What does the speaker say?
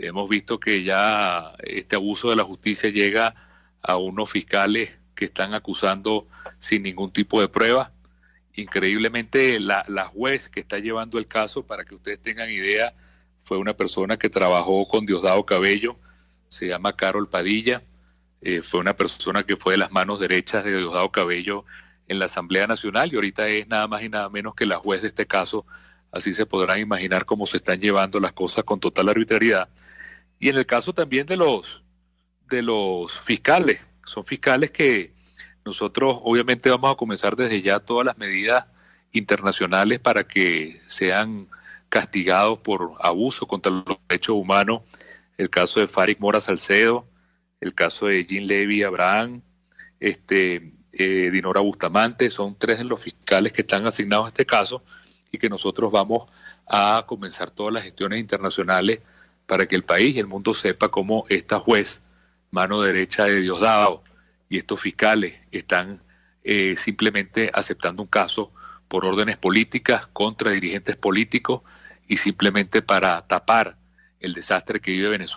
Hemos visto que ya este abuso de la justicia llega a unos fiscales que están acusando sin ningún tipo de prueba. Increíblemente, la, juez que está llevando el caso, para que ustedes tengan idea, fue una persona que trabajó con Diosdado Cabello, se llama Carol Padilla, eh, fue una persona que fue de las manos derechas de Diosdado Cabello en la Asamblea Nacional y ahorita es nada más y nada menos que la juez de este caso Así se podrán imaginar cómo se están llevando las cosas con total arbitrariedad. Y en el caso también de los, de los fiscales, son fiscales que nosotros obviamente vamos a comenzar desde ya todas las medidas internacionales para que sean castigados por abuso contra los derechos humanos. El caso de Farik Mora Salcedo, el caso de Jean Levy Abraham, este, eh, Dinora Bustamante, son tres de los fiscales que están asignados a este caso y que nosotros vamos a comenzar todas las gestiones internacionales para que el país y el mundo sepa cómo esta juez, mano derecha de Diosdado, y estos fiscales están eh, simplemente aceptando un caso por órdenes políticas contra dirigentes políticos y simplemente para tapar el desastre que vive Venezuela.